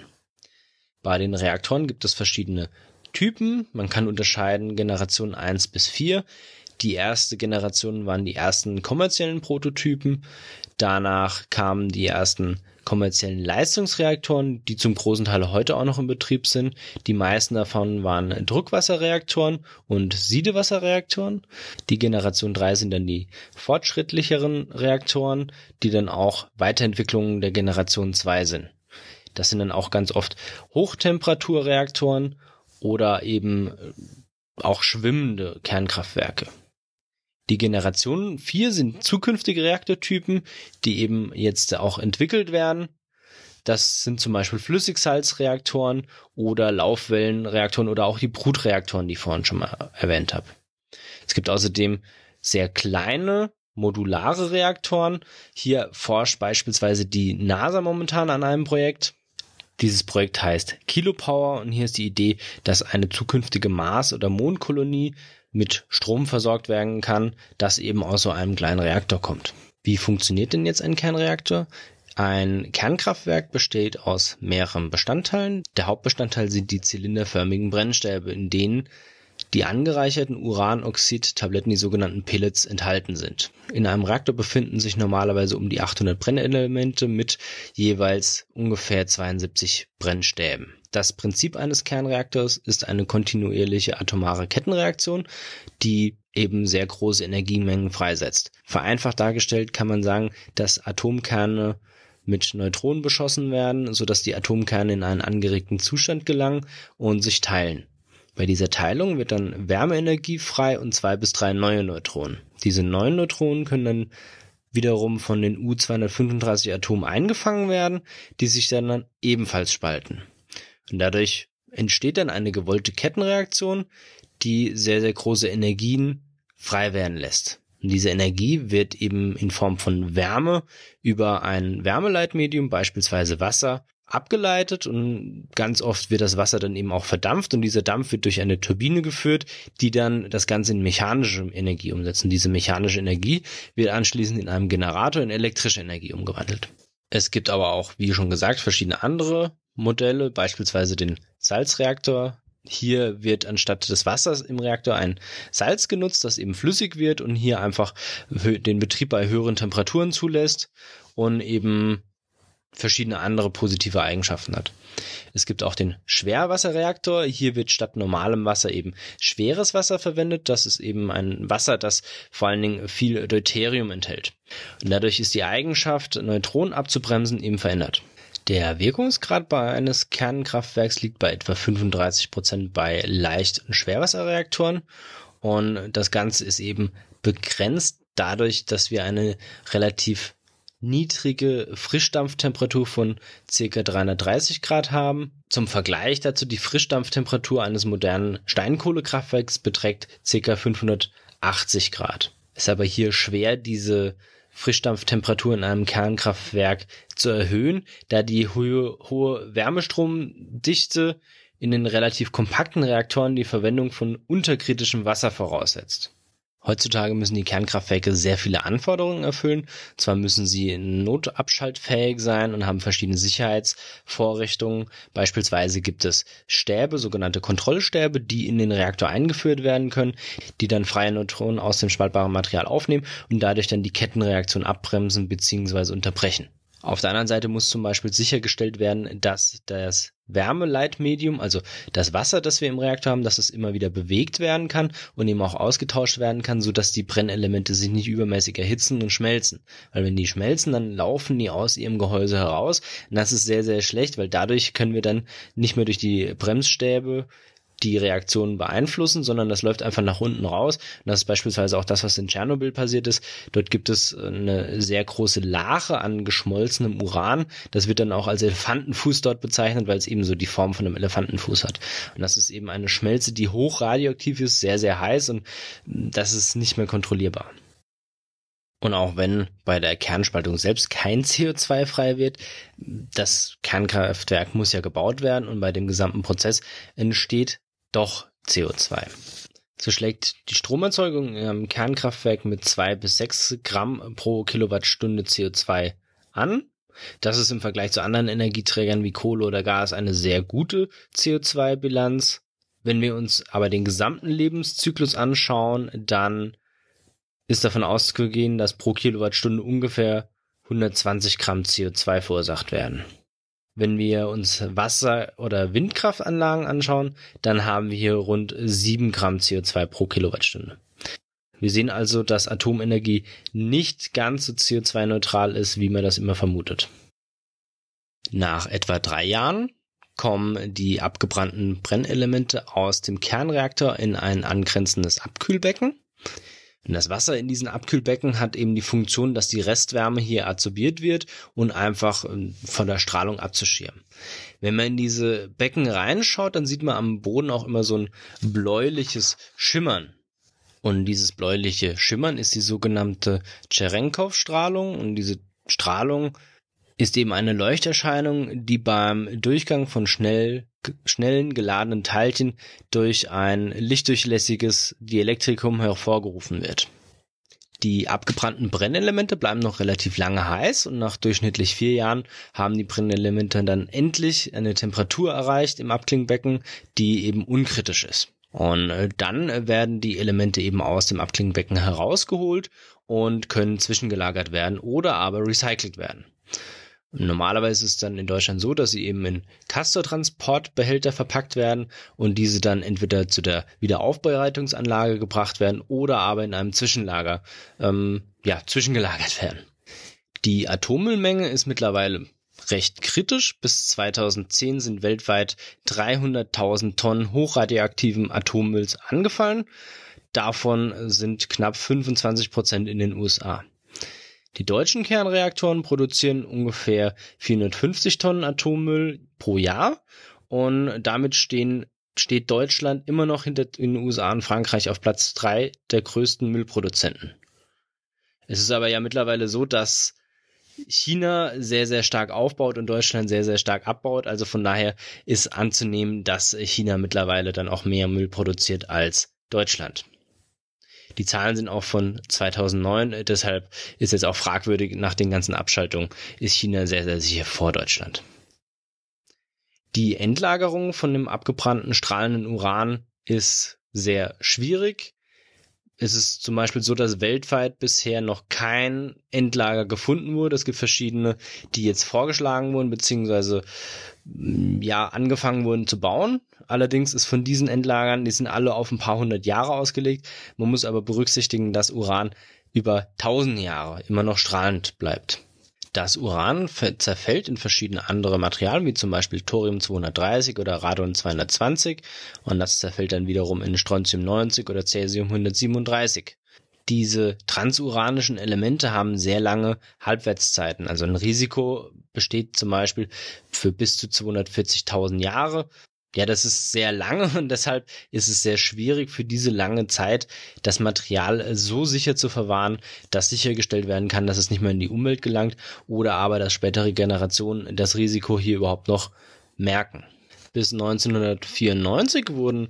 Bei den Reaktoren gibt es verschiedene Typen. Man kann unterscheiden Generation 1 bis 4. Die erste Generation waren die ersten kommerziellen Prototypen. Danach kamen die ersten kommerziellen Leistungsreaktoren, die zum großen Teil heute auch noch in Betrieb sind. Die meisten davon waren Druckwasserreaktoren und Siedewasserreaktoren. Die Generation 3 sind dann die fortschrittlicheren Reaktoren, die dann auch Weiterentwicklungen der Generation 2 sind. Das sind dann auch ganz oft Hochtemperaturreaktoren oder eben auch schwimmende Kernkraftwerke. Die Generation 4 sind zukünftige Reaktortypen, die eben jetzt auch entwickelt werden. Das sind zum Beispiel Flüssigsalzreaktoren oder Laufwellenreaktoren oder auch die Brutreaktoren, die ich vorhin schon mal erwähnt habe. Es gibt außerdem sehr kleine modulare Reaktoren. Hier forscht beispielsweise die NASA momentan an einem Projekt. Dieses Projekt heißt Kilopower und hier ist die Idee, dass eine zukünftige Mars- oder Mondkolonie mit Strom versorgt werden kann, das eben aus so einem kleinen Reaktor kommt. Wie funktioniert denn jetzt ein Kernreaktor? Ein Kernkraftwerk besteht aus mehreren Bestandteilen. Der Hauptbestandteil sind die zylinderförmigen Brennstäbe, in denen die angereicherten Uranoxid-Tabletten, die sogenannten Pellets, enthalten sind. In einem Reaktor befinden sich normalerweise um die 800 Brennelemente mit jeweils ungefähr 72 Brennstäben. Das Prinzip eines Kernreaktors ist eine kontinuierliche atomare Kettenreaktion, die eben sehr große Energiemengen freisetzt. Vereinfacht dargestellt kann man sagen, dass Atomkerne mit Neutronen beschossen werden, sodass die Atomkerne in einen angeregten Zustand gelangen und sich teilen. Bei dieser Teilung wird dann Wärmeenergie frei und zwei bis drei neue Neutronen. Diese neuen Neutronen können dann wiederum von den U-235 Atomen eingefangen werden, die sich dann, dann ebenfalls spalten. Und dadurch entsteht dann eine gewollte Kettenreaktion, die sehr, sehr große Energien frei werden lässt. Und diese Energie wird eben in Form von Wärme über ein Wärmeleitmedium, beispielsweise Wasser, abgeleitet und ganz oft wird das Wasser dann eben auch verdampft und dieser Dampf wird durch eine Turbine geführt, die dann das Ganze in mechanische Energie umsetzt. Und diese mechanische Energie wird anschließend in einem Generator in elektrische Energie umgewandelt. Es gibt aber auch, wie schon gesagt, verschiedene andere Modelle, beispielsweise den Salzreaktor. Hier wird anstatt des Wassers im Reaktor ein Salz genutzt, das eben flüssig wird und hier einfach den Betrieb bei höheren Temperaturen zulässt und eben verschiedene andere positive Eigenschaften hat. Es gibt auch den Schwerwasserreaktor. Hier wird statt normalem Wasser eben schweres Wasser verwendet. Das ist eben ein Wasser, das vor allen Dingen viel Deuterium enthält. Und dadurch ist die Eigenschaft, Neutronen abzubremsen, eben verändert. Der Wirkungsgrad bei eines Kernkraftwerks liegt bei etwa 35 Prozent bei Leicht- und Schwerwasserreaktoren. Und das Ganze ist eben begrenzt dadurch, dass wir eine relativ niedrige Frischdampftemperatur von circa 330 Grad haben. Zum Vergleich dazu die Frischdampftemperatur eines modernen Steinkohlekraftwerks beträgt circa 580 Grad. Ist aber hier schwer, diese Frischdampftemperatur in einem Kernkraftwerk zu erhöhen, da die hohe, hohe Wärmestromdichte in den relativ kompakten Reaktoren die Verwendung von unterkritischem Wasser voraussetzt. Heutzutage müssen die Kernkraftwerke sehr viele Anforderungen erfüllen. Zwar müssen sie notabschaltfähig sein und haben verschiedene Sicherheitsvorrichtungen. Beispielsweise gibt es Stäbe, sogenannte Kontrollstäbe, die in den Reaktor eingeführt werden können, die dann freie Neutronen aus dem spaltbaren Material aufnehmen und dadurch dann die Kettenreaktion abbremsen bzw. unterbrechen. Auf der anderen Seite muss zum Beispiel sichergestellt werden, dass das Wärmeleitmedium, also das Wasser, das wir im Reaktor haben, dass es immer wieder bewegt werden kann und eben auch ausgetauscht werden kann, so dass die Brennelemente sich nicht übermäßig erhitzen und schmelzen. Weil wenn die schmelzen, dann laufen die aus ihrem Gehäuse heraus und das ist sehr, sehr schlecht, weil dadurch können wir dann nicht mehr durch die Bremsstäbe die Reaktionen beeinflussen, sondern das läuft einfach nach unten raus. Und das ist beispielsweise auch das, was in Tschernobyl passiert ist. Dort gibt es äh, eine sehr große Lache an geschmolzenem Uran. Das wird dann auch als Elefantenfuß dort bezeichnet, weil es eben so die Form von einem Elefantenfuß hat. Und das ist eben eine Schmelze, die hoch radioaktiv ist, sehr, sehr heiß und das ist nicht mehr kontrollierbar. Und auch wenn bei der Kernspaltung selbst kein CO2 frei wird, das Kernkraftwerk muss ja gebaut werden und bei dem gesamten Prozess entsteht doch CO2. So schlägt die Stromerzeugung im Kernkraftwerk mit zwei bis sechs Gramm pro Kilowattstunde CO2 an. Das ist im Vergleich zu anderen Energieträgern wie Kohle oder Gas eine sehr gute CO2-Bilanz. Wenn wir uns aber den gesamten Lebenszyklus anschauen, dann ist davon auszugehen, dass pro Kilowattstunde ungefähr 120 Gramm CO2 verursacht werden. Wenn wir uns Wasser- oder Windkraftanlagen anschauen, dann haben wir hier rund 7 Gramm CO2 pro Kilowattstunde. Wir sehen also, dass Atomenergie nicht ganz so CO2-neutral ist, wie man das immer vermutet. Nach etwa drei Jahren kommen die abgebrannten Brennelemente aus dem Kernreaktor in ein angrenzendes Abkühlbecken. Und das Wasser in diesen Abkühlbecken hat eben die Funktion, dass die Restwärme hier adsorbiert wird und einfach ähm, von der Strahlung abzuschirmen. Wenn man in diese Becken reinschaut, dann sieht man am Boden auch immer so ein bläuliches Schimmern. Und dieses bläuliche Schimmern ist die sogenannte Cherenkov-Strahlung und diese Strahlung ist eben eine Leuchterscheinung, die beim Durchgang von schnell schnellen geladenen Teilchen durch ein lichtdurchlässiges Dielektrikum hervorgerufen wird. Die abgebrannten Brennelemente bleiben noch relativ lange heiß und nach durchschnittlich vier Jahren haben die Brennelemente dann endlich eine Temperatur erreicht im Abklingbecken, die eben unkritisch ist. Und äh, dann werden die Elemente eben aus dem Abklingbecken herausgeholt und können zwischengelagert werden oder aber recycelt werden. Normalerweise ist es dann in Deutschland so, dass sie eben in Castortransportbehälter verpackt werden und diese dann entweder zu der Wiederaufbereitungsanlage gebracht werden oder aber in einem Zwischenlager, ähm, ja, zwischengelagert werden. Die Atommüllmenge ist mittlerweile recht kritisch. Bis 2010 sind weltweit 300.000 Tonnen hochradioaktiven Atommülls angefallen. Davon sind knapp 25 Prozent in den USA. Die deutschen Kernreaktoren produzieren ungefähr 450 Tonnen Atommüll pro Jahr und damit stehen steht Deutschland immer noch hinter den USA und Frankreich auf Platz drei der größten Müllproduzenten. Es ist aber ja mittlerweile so, dass China sehr, sehr stark aufbaut und Deutschland sehr, sehr stark abbaut. Also von daher ist anzunehmen, dass China mittlerweile dann auch mehr Müll produziert als Deutschland. Die Zahlen sind auch von 2009, deshalb ist jetzt auch fragwürdig nach den ganzen Abschaltungen, ist China sehr, sehr sicher vor Deutschland. Die Endlagerung von dem abgebrannten strahlenden Uran ist sehr schwierig. Es ist zum Beispiel so, dass weltweit bisher noch kein Endlager gefunden wurde. Es gibt verschiedene, die jetzt vorgeschlagen wurden, beziehungsweise Mm, ja angefangen wurden zu bauen. Allerdings ist von diesen Endlagern, die sind alle auf ein paar hundert Jahre ausgelegt. Man muss aber berücksichtigen, dass Uran über tausend Jahre immer noch strahlend bleibt. Das Uran zerfällt in verschiedene andere Materialien, wie zum Beispiel Thorium 230 oder Radon 220 und das zerfällt dann wiederum in Strontium 90 oder Cäsium 137 diese transuranischen Elemente haben sehr lange Halbwertszeiten. Also ein Risiko besteht zum Beispiel für bis zu 240.000 Jahre. Ja, das ist sehr lange <laughs> und deshalb ist es sehr schwierig für diese lange Zeit, das Material so sicher zu verwahren, dass sichergestellt werden kann, dass es nicht mehr in die Umwelt gelangt oder aber, dass spätere Generationen das Risiko hier überhaupt noch merken. Bis 1994 wurden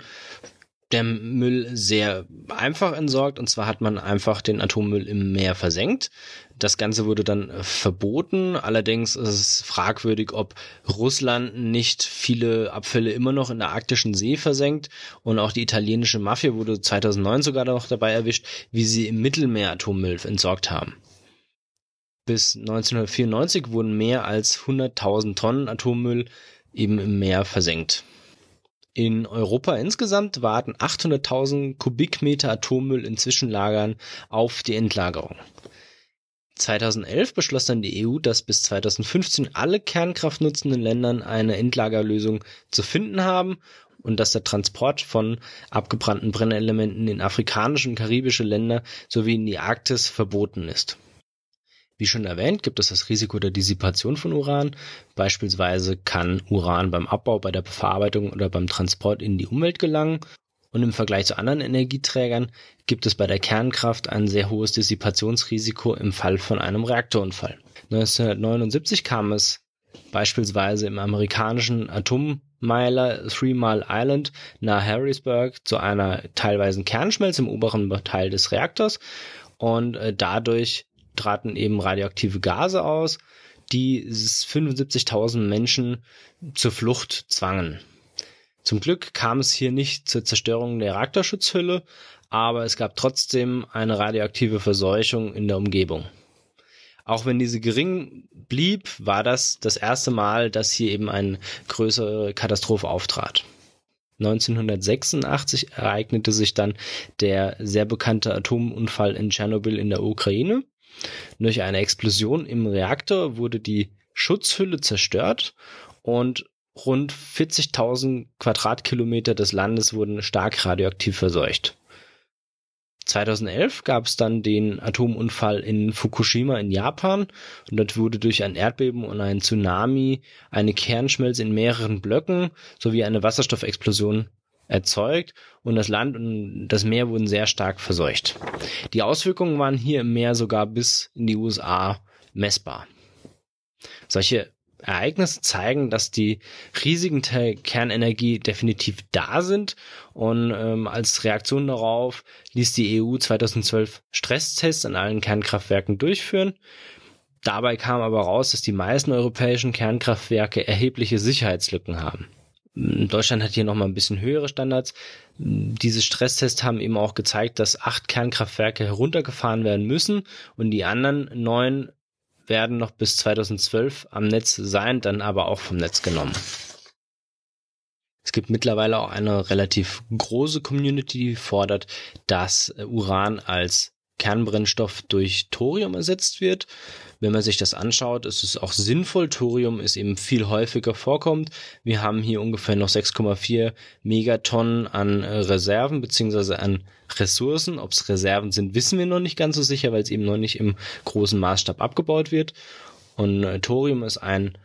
der Müll sehr einfach entsorgt. Und zwar hat man einfach den Atommüll im Meer versenkt. Das Ganze wurde dann äh, verboten. Allerdings ist es fragwürdig, ob Russland nicht viele Abfälle immer noch in der arktischen See versenkt. Und auch die italienische Mafia wurde 2009 sogar noch dabei erwischt, wie sie im Mittelmeer Atommüll entsorgt haben. Bis 1994 wurden mehr als 100.000 Tonnen Atommüll eben im Meer versenkt. In Europa insgesamt warten 800.000 Kubikmeter Atommüll in Zwischenlagern auf die Endlagerung. 2011 beschloss dann die EU, dass bis 2015 alle kernkraftnutzenden Ländern eine Endlagerlösung zu finden haben und dass der Transport von abgebrannten Brennelementen in afrikanische und karibische Länder sowie in die Arktis verboten ist. Wie schon erwähnt, gibt es das Risiko der Dissipation von Uran. Beispielsweise kann Uran beim Abbau, bei der Verarbeitung oder beim Transport in die Umwelt gelangen. Und im Vergleich zu anderen Energieträgern gibt es bei der Kernkraft ein sehr hohes Dissipationsrisiko im Fall von einem Reaktorunfall. 1979 kam es beispielsweise im amerikanischen Atommeiler Three Mile Island nahe Harrisburg zu einer teilweisen Kernschmelze im oberen Teil des Reaktors und äh, dadurch traten eben radioaktive Gase aus, die 75.000 Menschen zur Flucht zwangen. Zum Glück kam es hier nicht zur Zerstörung der Reaktorschutzhülle, aber es gab trotzdem eine radioaktive Verseuchung in der Umgebung. Auch wenn diese gering blieb, war das das erste Mal, dass hier eben eine größere Katastrophe auftrat. 1986 ereignete sich dann der sehr bekannte Atomunfall in Tschernobyl in der Ukraine. Durch eine Explosion im Reaktor wurde die Schutzhülle zerstört und rund 40.000 Quadratkilometer des Landes wurden stark radioaktiv verseucht. 2011 gab es dann den Atomunfall in Fukushima in Japan und dort wurde durch ein Erdbeben und ein Tsunami eine Kernschmelze in mehreren Blöcken sowie eine Wasserstoffexplosion erzeugt und das Land und das Meer wurden sehr stark verseucht. Die Auswirkungen waren hier im Meer sogar bis in die USA messbar. Solche Ereignisse zeigen, dass die riesigen Kernenergie definitiv da sind und ähm, als Reaktion darauf ließ die EU 2012 Stresstests an allen Kernkraftwerken durchführen. Dabei kam aber raus, dass die meisten europäischen Kernkraftwerke erhebliche Sicherheitslücken haben. Deutschland hat hier nochmal ein bisschen höhere Standards. Diese Stresstests haben eben auch gezeigt, dass acht Kernkraftwerke heruntergefahren werden müssen und die anderen neun werden noch bis 2012 am Netz sein, dann aber auch vom Netz genommen. Es gibt mittlerweile auch eine relativ große Community, die fordert, dass Uran als Kernbrennstoff durch Thorium ersetzt wird. Wenn man sich das anschaut, ist es auch sinnvoll. Thorium ist eben viel häufiger vorkommt. Wir haben hier ungefähr noch 6,4 Megatonnen an äh, Reserven bzw. an Ressourcen. Ob es Reserven sind, wissen wir noch nicht ganz so sicher, weil es eben noch nicht im großen Maßstab abgebaut wird. Und äh, Thorium ist ein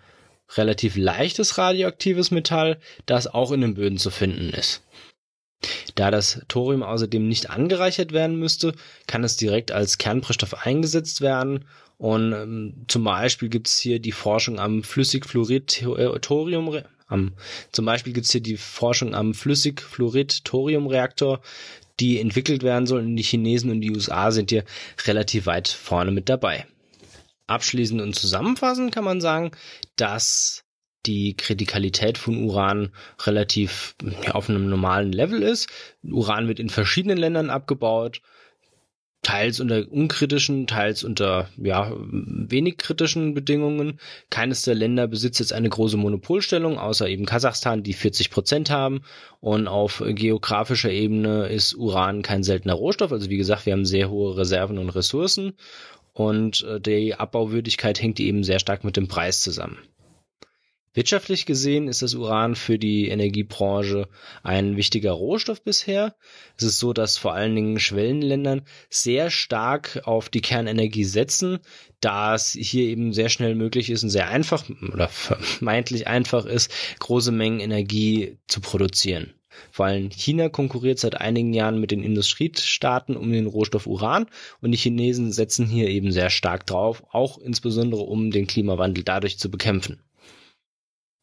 relativ leichtes radioaktives Metall, das auch in den Böden zu finden ist. Da das Thorium außerdem nicht angereichert werden müsste, kann es direkt als Kernbrennstoff eingesetzt werden. Und ähm, zum Beispiel gibt's hier die Forschung am Flüssigfluorid-Thorium, am, zum Beispiel gibt's hier die Forschung am Flüssigfluorid-Thorium-Reaktor, die entwickelt werden soll. Und die Chinesen und die USA sind hier relativ weit vorne mit dabei. Abschließend und zusammenfassend kann man sagen, dass die Kritikalität von Uran relativ ja, auf einem normalen Level ist. Uran wird in verschiedenen Ländern abgebaut, teils unter unkritischen, teils unter ja, wenig kritischen Bedingungen. Keines der Länder besitzt jetzt eine große Monopolstellung, außer eben Kasachstan, die 40 Prozent haben. Und auf geografischer Ebene ist Uran kein seltener Rohstoff. Also wie gesagt, wir haben sehr hohe Reserven und Ressourcen. Und äh, die Abbauwürdigkeit hängt eben sehr stark mit dem Preis zusammen. Wirtschaftlich gesehen ist das Uran für die Energiebranche ein wichtiger Rohstoff bisher. Es ist so, dass vor allen Dingen Schwellenländern sehr stark auf die Kernenergie setzen, da es hier eben sehr schnell möglich ist und sehr einfach oder vermeintlich einfach ist, große Mengen Energie zu produzieren. Vor allem China konkurriert seit einigen Jahren mit den Industriestaaten um den Rohstoff Uran und die Chinesen setzen hier eben sehr stark drauf, auch insbesondere um den Klimawandel dadurch zu bekämpfen.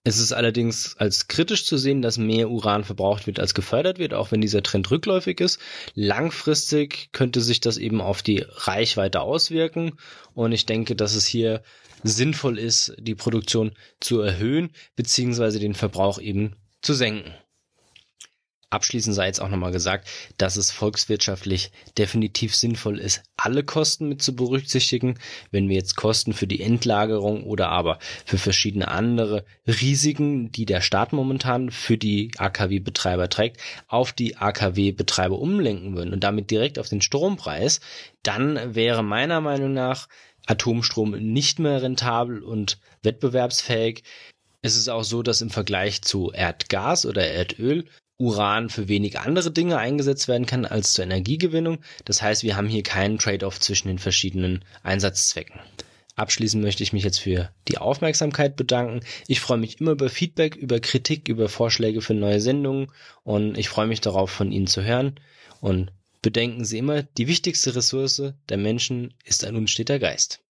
Es ist allerdings als kritisch zu sehen, dass mehr Uran verbraucht wird, als gefördert wird, auch wenn dieser Trend rückläufig ist. Langfristig könnte sich das eben auf die Reichweite auswirken. Und ich denke, dass es hier sinnvoll ist, die Produktion zu erhöhen, beziehungsweise den Verbrauch eben zu senken abschließend sei jetzt auch nochmal gesagt, dass es volkswirtschaftlich definitiv sinnvoll ist, alle Kosten mit zu berücksichtigen. Wenn wir jetzt Kosten für die Endlagerung oder aber für verschiedene andere Risiken, die der Staat momentan für die AKW-Betreiber trägt, auf die AKW-Betreiber umlenken würden und damit direkt auf den Strompreis, dann wäre meiner Meinung nach Atomstrom nicht mehr rentabel und wettbewerbsfähig. Es ist auch so, dass im Vergleich zu Erdgas oder Erdöl Uran für wenig andere Dinge eingesetzt werden kann als zur Energiegewinnung. Das heißt, wir haben hier keinen Trade-off zwischen den verschiedenen Einsatzzwecken. Abschließend möchte ich mich jetzt für die Aufmerksamkeit bedanken. Ich freue mich immer über Feedback, über Kritik, über Vorschläge für neue Sendungen und ich freue mich darauf, von Ihnen zu hören. Und bedenken Sie immer, die wichtigste Ressource der Menschen ist ein unsteter Geist.